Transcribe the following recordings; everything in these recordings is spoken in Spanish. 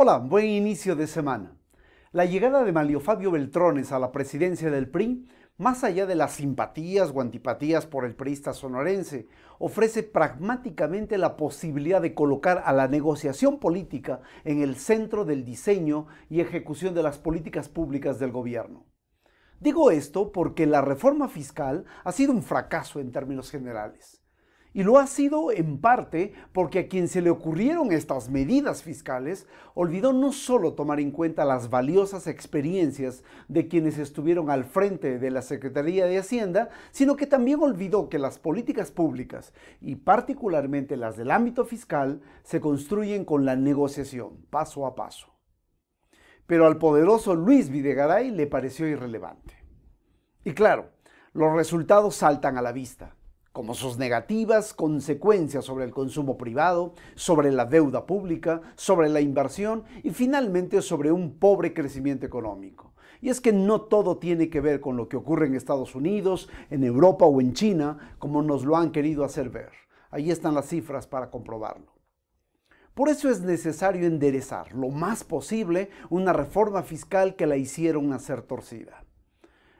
Hola, buen inicio de semana. La llegada de Malio Fabio Beltrones a la presidencia del PRI, más allá de las simpatías o antipatías por el priista sonorense, ofrece pragmáticamente la posibilidad de colocar a la negociación política en el centro del diseño y ejecución de las políticas públicas del gobierno. Digo esto porque la reforma fiscal ha sido un fracaso en términos generales. Y lo ha sido en parte porque a quien se le ocurrieron estas medidas fiscales olvidó no solo tomar en cuenta las valiosas experiencias de quienes estuvieron al frente de la Secretaría de Hacienda, sino que también olvidó que las políticas públicas, y particularmente las del ámbito fiscal, se construyen con la negociación, paso a paso. Pero al poderoso Luis Videgaray le pareció irrelevante. Y claro, los resultados saltan a la vista como sus negativas consecuencias sobre el consumo privado, sobre la deuda pública, sobre la inversión y finalmente sobre un pobre crecimiento económico. Y es que no todo tiene que ver con lo que ocurre en Estados Unidos, en Europa o en China, como nos lo han querido hacer ver. Ahí están las cifras para comprobarlo. Por eso es necesario enderezar lo más posible una reforma fiscal que la hicieron hacer torcida.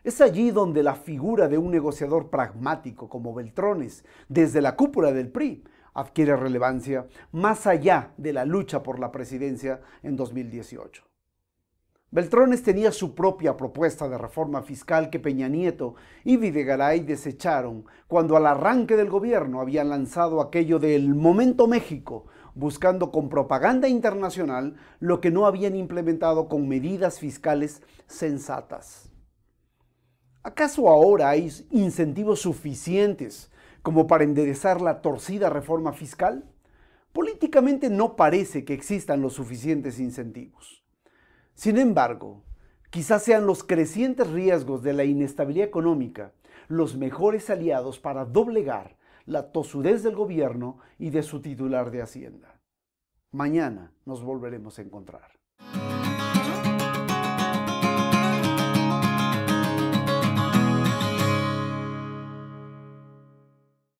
Es allí donde la figura de un negociador pragmático como Beltrones, desde la cúpula del PRI, adquiere relevancia más allá de la lucha por la presidencia en 2018. Beltrones tenía su propia propuesta de reforma fiscal que Peña Nieto y Videgaray desecharon cuando al arranque del gobierno habían lanzado aquello del Momento México, buscando con propaganda internacional lo que no habían implementado con medidas fiscales sensatas. ¿Acaso ahora hay incentivos suficientes como para enderezar la torcida reforma fiscal? Políticamente no parece que existan los suficientes incentivos. Sin embargo, quizás sean los crecientes riesgos de la inestabilidad económica los mejores aliados para doblegar la tosudez del gobierno y de su titular de Hacienda. Mañana nos volveremos a encontrar.